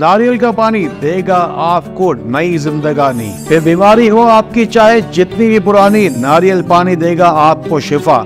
नारियल का पानी देगा आपको नई जिंदगानी फिर बीमारी हो आपकी चाहे जितनी भी पुरानी नारियल पानी देगा आपको शिफा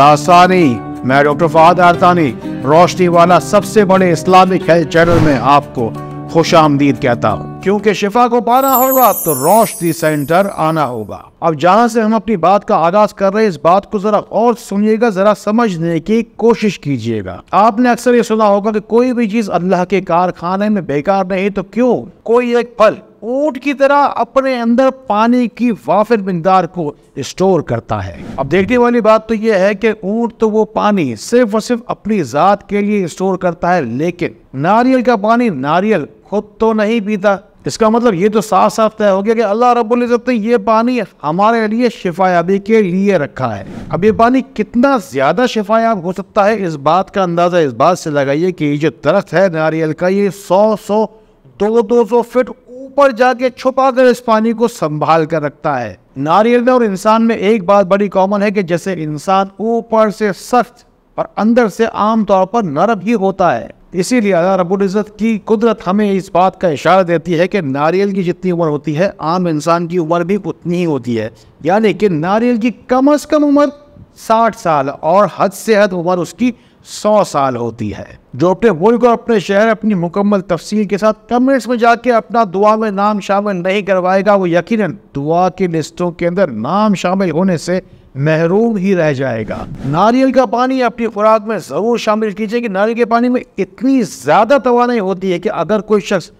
लासानी मैं डॉक्टर फाद आरतानी रोशनी वाला सबसे बड़े इस्लामिक हेल्थ चैनल में आपको खुश आमदीद कहता हूँ क्योंकि शिफा को पाना होगा तो रोशनी सेंटर आना होगा अब जहाँ से हम अपनी बात का आगाज कर रहे हैं इस बात को जरा और सुनिएगा जरा समझने की कोशिश कीजिएगा आपने अक्सर ये सुना होगा कि कोई भी चीज अल्लाह के कारखाने में बेकार नहीं तो क्यों कोई एक फल ऊट की तरह अपने अंदर पानी की वाफिर मकदार को स्टोर करता है अब देखने वाली बात तो यह है कि ऊट तो वो पानी सिर्फ और सिर्फ अपनी जात के लिए स्टोर करता है लेकिन नारियल का पानी नारियल खुद तो नहीं पीता इसका मतलब ये तो साफ साफ तय हो गया कि अल्लाह रब्ज़त ने ये पानी हमारे लिए शिफायाबी के लिए रखा है अब ये पानी कितना ज़्यादा शिफायाब हो सकता है इस बात का अंदाज़ा इस बात से लगाइए कि ये जो दरख्त है नारियल का ये सौ सौ दो दो सौ फिट ऊपर जाके छुपा कर इस पानी को संभाल कर रखता है नारियल में और इंसान में एक बात बड़ी कॉमन है कि जैसे इंसान ऊपर से सख्त और अंदर से आम तौर पर नरम ही होता है इसीलिए अल्लाह इज़्ज़त की कुदरत हमें इस बात का इशारा देती है कि नारियल की जितनी उम्र होती है आम इंसान की उम्र भी उतनी ही होती है यानी कि नारियल की कम अज़ कम उम्र साठ साल और हद से हद उम्र उसकी सौ साल होती है जो अपने मुल्क और अपने शहर अपनी मुकम्मल तफसील के साथ कमेंट्स में जाके अपना दुआ में नाम शामिल नहीं करवाएगा वो यकीनन दुआ की लिस्टों के अंदर नाम शामिल होने से महरूम ही रह जाएगा नारियल का पानी अपनी खुराक में ज़रूर शामिल कीजिए कि नारियल के पानी में इतनी ज़्यादा नहीं होती है कि अगर कोई शख्स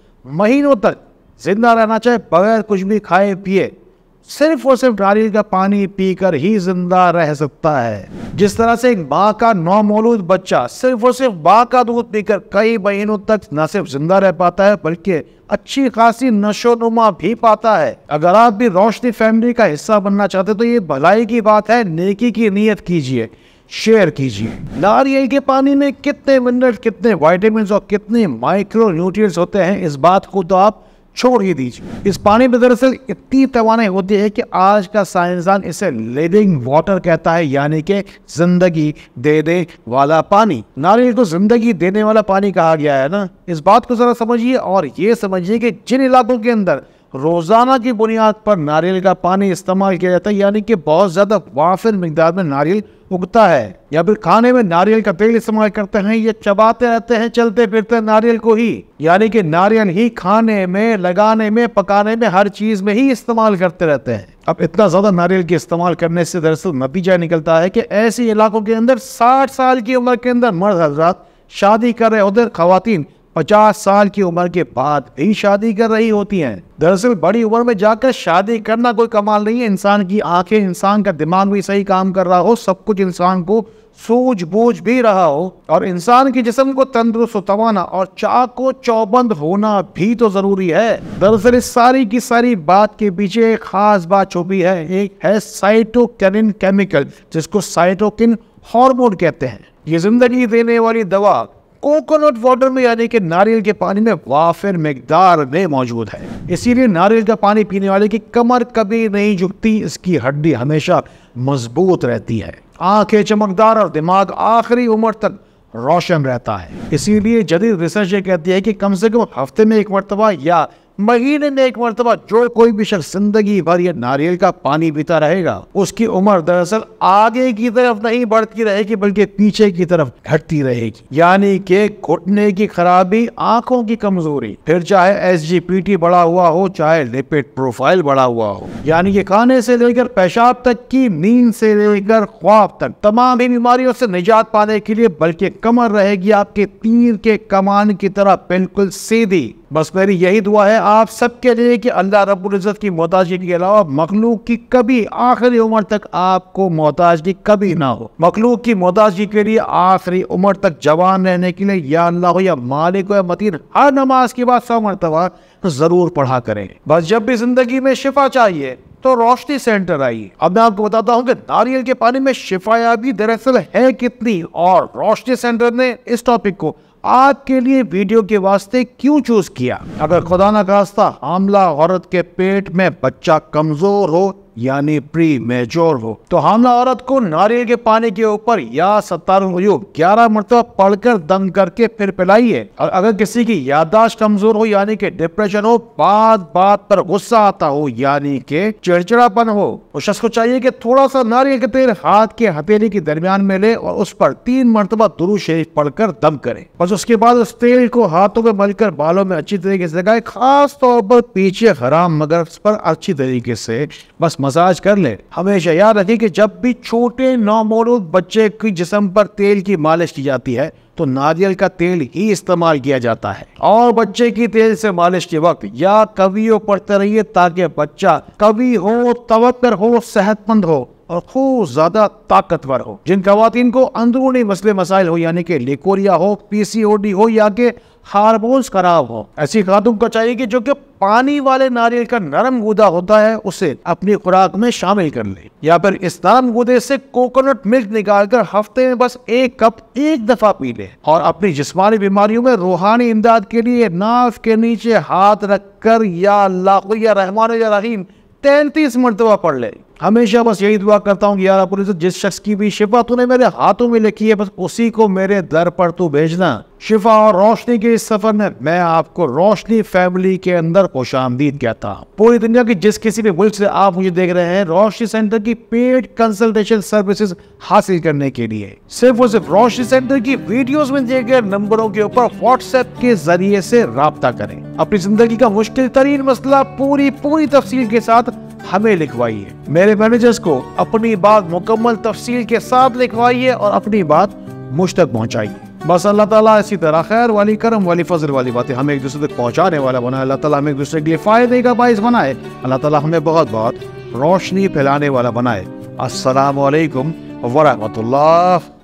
महीनों तक ज़िंदा रहना चाहे बगैर कुछ भी खाए पिए सिर्फ और सिर्फ नारियल का पानी पीकर ही जिंदा रह सकता है जिस तरह से एक माँ का नौमौलूद बच्चा सिर्फ और सिर्फ माँ का दूध पीकर कई महीनों तक न सिर्फ जिंदा रह पाता है बल्कि अच्छी खासी नशोनुमा भी पाता है अगर आप भी रोशनी फैमिली का हिस्सा बनना चाहते तो ये भलाई की बात है नेकी की नीयत कीजिए शेयर कीजिए नारियल के पानी में कितने मिनरल कितने वाइटामिन और कितने माइक्रो न्यूट्रिय होते हैं इस बात को तो आप छोड़ ही दीजिए इस पानी में दरअसल इतनी तोानाई होती है कि आज का साइंसदान इसे लिविंग वाटर कहता है यानी कि जिंदगी देने वाला पानी नारियल को जिंदगी देने वाला पानी कहा गया है ना इस बात को जरा समझिए और ये समझिए कि जिन इलाकों के अंदर रोज़ाना की बुनियाद पर नारियल का पानी इस्तेमाल किया जाता है यानी कि बहुत ज़्यादा वाफिर मकदार में नारियल उगता है या फिर खाने में नारियल का तेल इस्तेमाल करते हैं ये चबाते रहते हैं चलते फिरते नारियल को ही यानी कि नारियल ही खाने में लगाने में पकाने में हर चीज़ में ही इस्तेमाल करते रहते हैं अब इतना ज़्यादा नारियल के इस्तेमाल करने से दरअसल नतीजा निकलता है कि ऐसे इलाकों के अंदर साठ साल की उम्र के अंदर मर्द हजरात शादी कर रहे उधर खातन पचास साल की उम्र के बाद भी शादी कर रही होती हैं। दरअसल बड़ी उम्र में जाकर शादी करना कोई कमाल नहीं है इंसान की आंखें इंसान का दिमाग भी सही काम कर रहा हो सब कुछ इंसान को सूझबूझ भी रहा हो और इंसान के जिसम को तंदुरुस्त तवाना और को चौबंद होना भी तो जरूरी है दरअसल इस सारी की सारी बात के पीछे एक खास बात छुपी है एक है साइटोकिन केमिकल जिसको साइटोकिन हार्मोन कहते हैं ये जिंदगी देने वाली दवा कोकोनट वाटर में यानी कि नारियल के पानी में वाफिर मकदार में मौजूद है इसीलिए नारियल का पानी पीने वाले की कमर कभी नहीं झुकती इसकी हड्डी हमेशा मजबूत रहती है आंखें चमकदार और दिमाग आखिरी उम्र तक रोशन रहता है इसीलिए जदीद रिसर्च ये कहती है कि कम से कम हफ्ते में एक मरतबा या महीने में एक مرتبہ જો કોઈ ભી શખ જિંદગી વારિય નારિયળ કા પાણી પીતા રહેગા ઉસકી ઉમર દર્હસલ આગે કી તરફ નહીં બઢતી રહેગી બલ્કે પીછે કી તરફ ઘટતી રહેગી યાની કે કોટને કી ખરાબી આંખો કી કમઝોરી ફિર ચાહે एसजीपीटी બડા હુઆ હો ચાહે લેપેટ પ્રોફાઇલ બડા હુઆ હો યાની કે કાન સે લેકર પેશાબ તક કી નીંદ સે લેકર ખ્વાબ તક તમામ બીમારીઓ સે निजात પાને કે લિયે બલ્કે કમર રહેગી આપકે તીર કે કમાન કી તરહ બિલકુલ સીધી बस मेरी यही दुआ है आप सबके लिए कि अल्लाह रबुल्ज़त की मोहताजगी के अलावा मखलूक की कभी आखिरी उम्र तक आपको मोहताजगी कभी ना हो मखलूक की मोहताजगी के लिए आखिरी उम्र तक जवान रहने के लिए या अल्लाह हो या मालिक हो या मतीन हर नमाज के बाद सौ मरतबा ज़रूर पढ़ा करें बस जब भी ज़िंदगी में शिफा चाहिए तो रोशनी सेंटर आई अब मैं आपको बताता हूँ कि नारियल के पानी में शिफायाबी दरअसल है कितनी और रोशनी सेंटर ने इस टॉपिक को आपके लिए वीडियो के वास्ते क्यों चूज किया अगर खुदा ना खास्ता आमला औरत के पेट में बच्चा कमजोर हो यानी प्री मेजोर हो तो हमला औरत को नारियल के पानी के ऊपर या सत्तार ग्यारह मरतबा पढ़कर दम करके फिर पिलाई है और अगर किसी की यादाश्त कमजोर हो यानी कि डिप्रेशन हो बात बात पर गुस्सा आता हो यानी कि चिड़चिड़ापन हो उस तो शख्स को चाहिए कि थोड़ा सा नारियल के तेल हाथ के हथेली के दरमियान में ले और उस पर तीन मरतबा दुरु शरीफ पढ़कर दम करे बस उसके बाद उस तेल को हाथों में मलकर बालों में अच्छी तरीके से लगाए खास तौर पर पीछे हराम मगर पर अच्छी तरीके से बस मसाज कर ले हमेशा याद रखें कि जब भी छोटे नौमौलूद बच्चे की जिसम पर तेल की मालिश की जाती है तो नारियल का तेल ही इस्तेमाल किया जाता है और बच्चे की तेल से मालिश के वक्त या कवियों पढ़ते रहिए ताकि बच्चा कवि हो तवक्कर हो सेहतमंद हो और खूब ज्यादा ताकतवर हो जिन खातन को अंदरूनी मसले मसाइल हो यानी कि लेकोरिया हो पीसीओडी हो या के हारमोन्स खराब हो ऐसी खातुन को चाहिए कि जो कि पानी वाले नारियल का नरम गुदा होता है उसे अपनी खुराक में शामिल कर ले या फिर इस नरम गुदे से कोकोनट मिल्क निकाल कर हफ्ते में बस एक कप एक दफा पी ले और अपनी जिस्मानी बीमारियों में रूहानी इमदाद के लिए नाफ के नीचे हाथ रख कर या लाख या रहमान या रहीम तैंतीस मरतबा पढ़ ले हमेशा बस यही दुआ करता हूँ यार अपने जिस शख्स की भी शिफा तूने मेरे हाथों में लिखी है बस उसी को मेरे दर पर तू भेजना शिफा और रोशनी के इस सफर में मैं आपको रोशनी फैमिली के अंदर खुश आमदीद कहता हूँ पूरी दुनिया की जिस किसी भी मुल्क से आप मुझे देख रहे हैं रोशनी सेंटर की पेड कंसल्टेशन सर्विसेज हासिल करने के लिए सिर्फ और सिर्फ रोशनी सेंटर की वीडियोस में दिए गए नंबरों के ऊपर व्हाट्सएप के जरिए से रहा करें अपनी जिंदगी का मुश्किल तरीन मसला पूरी पूरी तफसील के साथ हमें लिखवाइए मेरे मैनेजर्स को अपनी बात मुकम्मल तफसील के साथ लिखवाइए और अपनी बात मुझ तक पहुँचाइए बस अल्लाह ताला इसी तरह खैर वाली करम वाली फजल वाली बातें हमें एक दूसरे तक पहुंचाने वाला बनाए अल्लाह ताला हमें एक दूसरे के लिए फ़ायदे का बायस बनाए अल्लाह ताला हमें बहुत बहुत रोशनी फैलाने वाला बनाए असलकम वरहमतुल्ला